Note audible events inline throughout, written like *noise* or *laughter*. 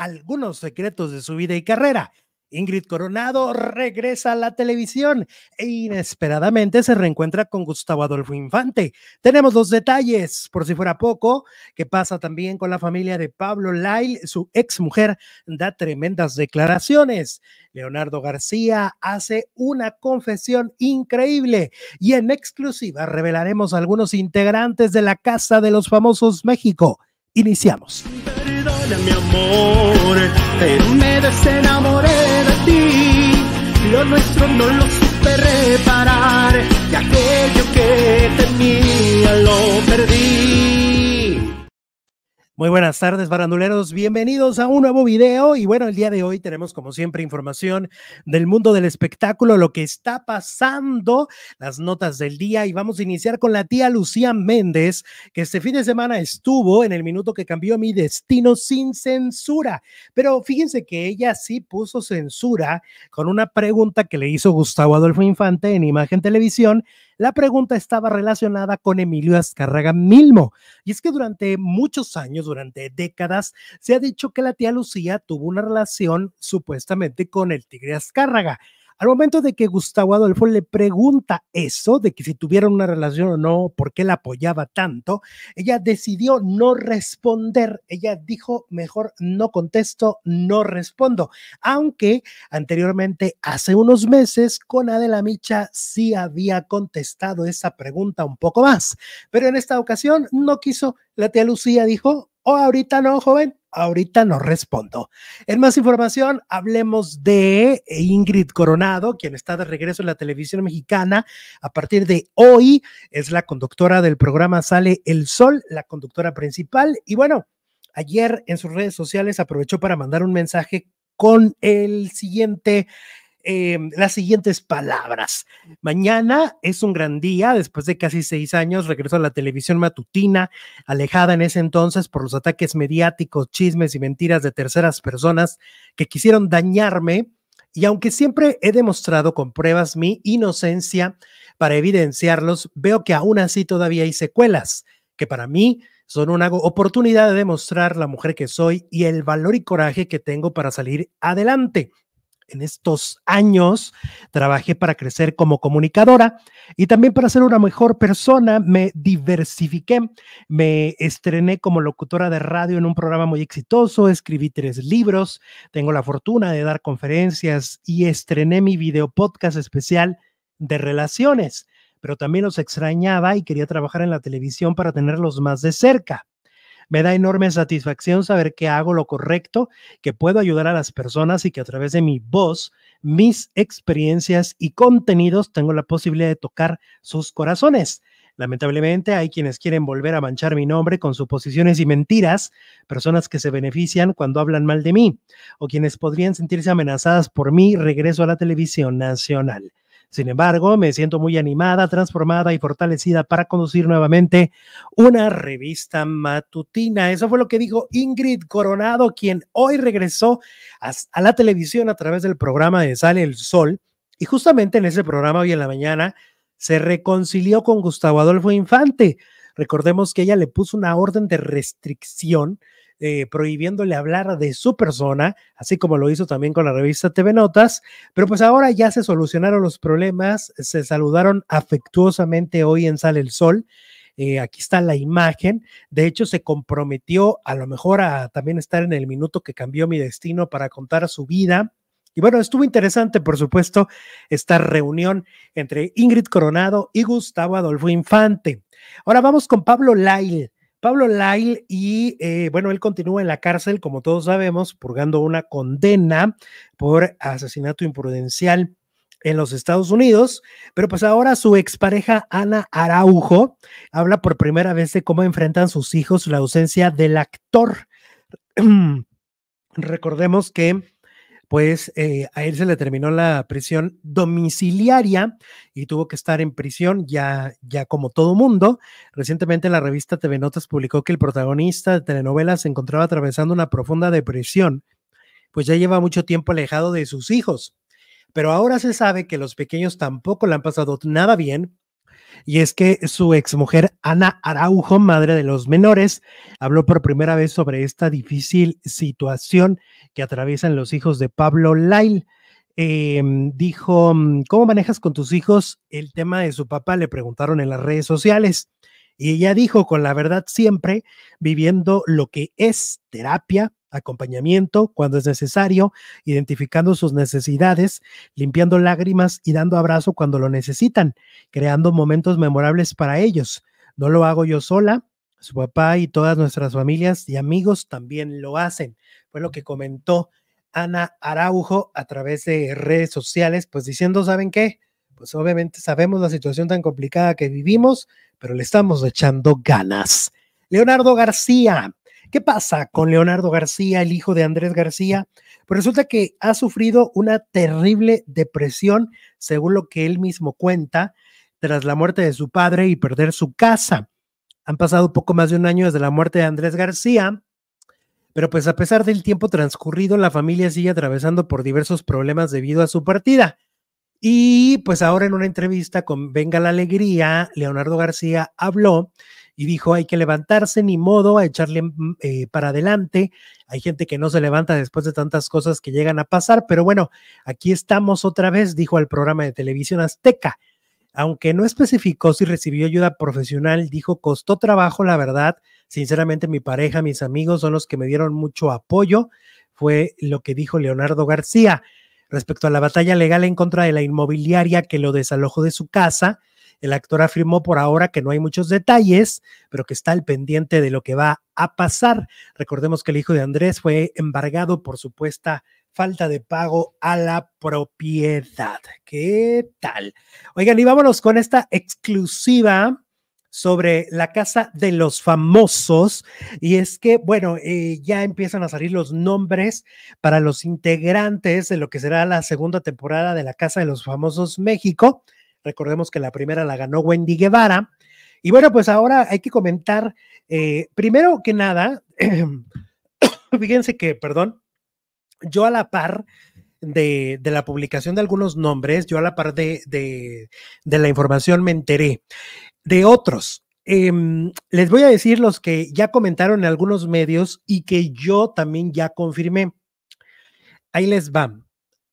algunos secretos de su vida y carrera. Ingrid Coronado regresa a la televisión e inesperadamente se reencuentra con Gustavo Adolfo Infante. Tenemos los detalles, por si fuera poco, que pasa también con la familia de Pablo Lyle. su ex mujer da tremendas declaraciones. Leonardo García hace una confesión increíble y en exclusiva revelaremos algunos integrantes de la Casa de los Famosos México. Iniciamos. Perdona mi amor, pero me desenamoré de ti. Lo nuestro no lo supe reparar, que aquello que te Muy buenas tardes, baranduleros. Bienvenidos a un nuevo video. Y bueno, el día de hoy tenemos, como siempre, información del mundo del espectáculo, lo que está pasando, las notas del día. Y vamos a iniciar con la tía Lucía Méndez, que este fin de semana estuvo en el minuto que cambió mi destino sin censura. Pero fíjense que ella sí puso censura con una pregunta que le hizo Gustavo Adolfo Infante en Imagen Televisión la pregunta estaba relacionada con Emilio Azcárraga Milmo. Y es que durante muchos años, durante décadas, se ha dicho que la tía Lucía tuvo una relación supuestamente con el tigre Azcárraga. Al momento de que Gustavo Adolfo le pregunta eso, de que si tuvieron una relación o no, por qué la apoyaba tanto, ella decidió no responder. Ella dijo, mejor no contesto, no respondo. Aunque anteriormente, hace unos meses, con Adela Micha sí había contestado esa pregunta un poco más. Pero en esta ocasión no quiso. La tía Lucía dijo, Oh, ahorita no, joven, ahorita no respondo. En más información, hablemos de Ingrid Coronado, quien está de regreso en la televisión mexicana. A partir de hoy es la conductora del programa Sale el Sol, la conductora principal. Y bueno, ayer en sus redes sociales aprovechó para mandar un mensaje con el siguiente Em, las siguientes palabras. Mañana es un gran día, después de casi seis años regreso a la televisión matutina, alejada en ese entonces por los ataques mediáticos, chismes y mentiras de terceras personas que quisieron dañarme. Y aunque siempre he demostrado con pruebas mi inocencia para evidenciarlos, veo que aún así todavía hay secuelas, que para mí son una oportunidad de demostrar la mujer que soy y el valor y coraje que tengo para salir adelante en estos años trabajé para crecer como comunicadora y también para ser una mejor persona. Me diversifiqué, me estrené como locutora de radio en un programa muy exitoso, escribí tres libros, tengo la fortuna de dar conferencias y estrené mi video podcast especial de relaciones pero también los extrañaba y quería trabajar en la televisión para tenerlos más de cerca. Me da enorme satisfacción saber que hago lo correcto, que puedo ayudar a las personas y que a través de mi voz, mis experiencias y contenidos tengo la posibilidad de tocar sus corazones. Lamentablemente hay quienes quieren volver a manchar mi nombre con suposiciones y mentiras, personas que se benefician cuando hablan mal de mí, o quienes podrían sentirse amenazadas por mi regreso a la televisión nacional. Sin embargo, me siento muy animada, transformada y fortalecida para conducir nuevamente una revista matutina. Eso fue lo que dijo Ingrid Coronado, quien hoy regresó a, la televisión a través del programa de Sale el Sol. Y justamente en ese programa hoy en la mañana se reconcilió con Gustavo Adolfo Infante. Recordemos que ella le puso una orden de restricción eh, prohibiéndole hablar de su persona, así como lo hizo también con la revista TV Notas. Pero pues ahora ya se solucionaron los problemas, se saludaron afectuosamente hoy en Sale el Sol. Eh, aquí está la imagen. De hecho, se comprometió a lo mejor a también estar en el minuto que cambió mi destino para contar su vida. Y bueno, estuvo interesante, por supuesto, esta reunión entre Ingrid Coronado y Gustavo Adolfo Infante. Ahora vamos con Pablo Lail. Pablo Lyle y eh, bueno, él continúa en la cárcel, como todos sabemos, purgando una condena por asesinato imprudencial en los Estados Unidos, pero pues ahora su expareja Ana Araujo habla por primera vez de cómo enfrentan sus hijos la ausencia del actor. *clears throat* Recordemos que pues eh, a él se le terminó la prisión domiciliaria y tuvo que estar en prisión ya, ya como todo mundo. Recientemente la revista TV Notas publicó que el protagonista de telenovelas se encontraba atravesando una profunda depresión, pues ya lleva mucho tiempo alejado de sus hijos. Pero ahora se sabe que los pequeños tampoco le han pasado nada bien y es que su exmujer Ana Araujo, madre de los menores, habló por primera vez sobre esta difícil situación que atraviesan los hijos de Pablo Lail. Em, dijo, mm, ¿cómo manejas con tus hijos el tema de su papá? Le preguntaron en las redes sociales. Y ella dijo, con la verdad siempre, viviendo lo que es terapia, acompañamiento cuando es necesario, identificando sus necesidades, limpiando lágrimas y dando abrazo cuando lo necesitan, creando momentos memorables para ellos. No lo hago yo sola, su papá y todas nuestras familias y amigos también lo hacen. Fue lo que comentó Ana Araujo a través de redes sociales, pues diciendo, ¿saben qué? Pues obviamente sabemos la situación tan complicada que vivimos, pero le estamos echando ganas. Leonardo García, ¿Qué pasa con Leonardo García, el hijo de Andrés García? Pues resulta que ha sufrido una terrible depresión, según lo que él mismo cuenta, tras la muerte de su padre y perder su casa. Han pasado poco más de un año desde la muerte de Andrés García, pero pues a pesar del tiempo transcurrido, la familia sigue atravesando por diversos problemas debido a su partida. Y pues ahora en una entrevista con Venga la Alegría, Leonardo García habló y dijo, hay que levantarse, ni modo, a echarle mm, eh, para adelante. Hay gente que no se levanta después de tantas cosas que llegan a pasar, pero bueno, aquí estamos otra vez, dijo al programa de televisión azteca. Aunque no especificó si recibió ayuda profesional, dijo, costó trabajo, la verdad. Sinceramente, mi pareja, mis amigos son los que me dieron mucho apoyo, fue lo que dijo Leonardo García. Respecto a la batalla legal en contra de la inmobiliaria que lo desalojó de su casa, el actor afirmó por ahora que no hay muchos detalles, pero que está al pendiente de lo que va a pasar. Recordemos que el hijo de Andrés fue embargado por supuesta falta de pago a la propiedad. ¿Qué tal? Oigan, y vámonos con esta exclusiva sobre la casa de los famosos y es que, bueno, eh, ya empiezan a salir los nombres para los integrantes de lo que será la segunda temporada de la casa de los famosos México. Recordemos que la primera la ganó Wendy Guevara. Y bueno, pues ahora hay que comentar, eh, primero que nada, *clears throat* fíjense que, perdón, yo a la par de, la publicación de algunos nombres, yo a la par de, de la información me enteré de otros. Em, les voy a decir los que ya comentaron en algunos medios y que yo también ya confirmé. Ahí les va.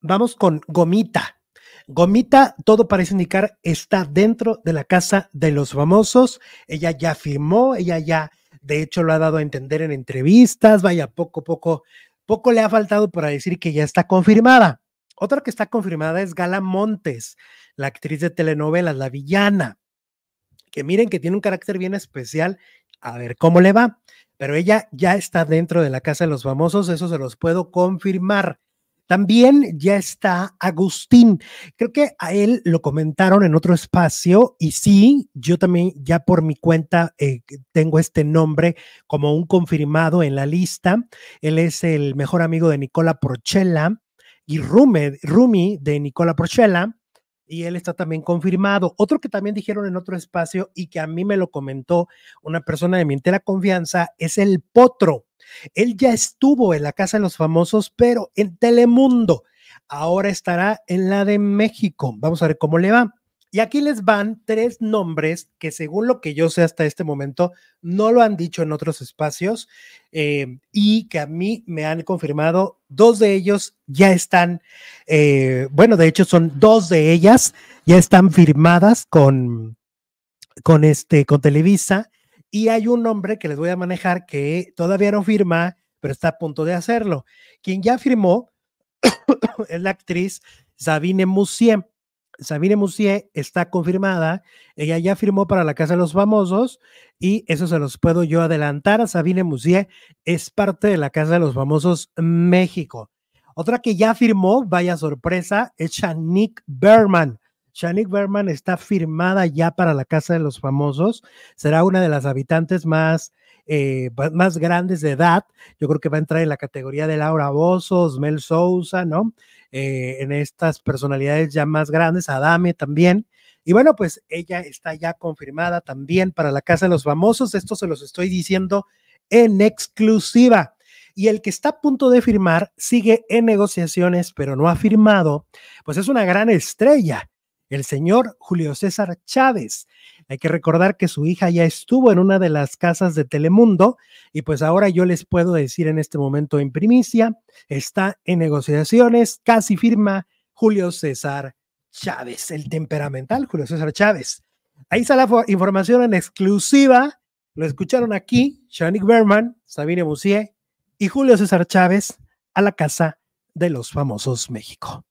Vamos con Gomita. Gomita, todo parece indicar, está dentro de la casa de los famosos. Ella ya firmó, ella ya, de hecho, lo ha dado a entender en entrevistas. Vaya, poco, poco, poco le ha faltado para decir que ya está confirmada. Otra que está confirmada es Gala Montes, la actriz de telenovelas, la villana que miren que tiene un carácter bien especial, a ver cómo le va. Pero ella ya está dentro de la casa de los famosos, eso se los puedo confirmar. También ya está Agustín. Creo que a él lo comentaron en otro espacio y sí, yo también ya por mi cuenta eh, tengo este nombre como un confirmado en la lista. Él es el mejor amigo de Nicola Porchella y Rumi de Nicola Porchella, y él está también confirmado. Otro que también dijeron en otro espacio y que a mí me lo comentó una persona de mi entera confianza es el Potro. Él ya estuvo en la Casa de los Famosos, pero en Telemundo. Ahora estará en la de México. Vamos a ver cómo le va. Y aquí les van tres nombres que según lo que yo sé hasta este momento, no lo han dicho en otros espacios eh, y que a mí me han confirmado. Dos de ellos ya están, eh, bueno, de hecho son dos de ellas, ya están firmadas con, con, este, con Televisa. Y hay un nombre que les voy a manejar que todavía no firma, pero está a punto de hacerlo. Quien ya firmó *coughs* es la actriz Sabine Musien Sabine Moussier está confirmada, ella ya firmó para la Casa de los Famosos y eso se los puedo yo adelantar. Sabine Moussier es parte de la Casa de los Famosos México. Otra que ya firmó, vaya sorpresa, es Shanique Berman. Shanique Berman está firmada ya para la Casa de los Famosos. Será una de las habitantes más eh, más grandes de edad. Yo creo que va a entrar en la categoría de Laura Bozos, Mel Sousa, ¿no? Eh, en estas personalidades ya más grandes, Adame también. Y bueno, pues ella está ya confirmada también para la Casa de los Famosos. Esto se los estoy diciendo en exclusiva y el que está a punto de firmar sigue en negociaciones, pero no ha firmado, pues es una gran estrella, el señor Julio César Chávez. Hay que recordar que su hija ya estuvo en una de las casas de Telemundo y pues ahora yo les puedo decir en este momento en primicia, está en negociaciones, casi firma Julio César Chávez, el temperamental Julio César Chávez. Ahí está la información en exclusiva. Lo escucharon aquí, Shanik Berman, Sabine Musier y Julio César Chávez a la Casa de los Famosos México.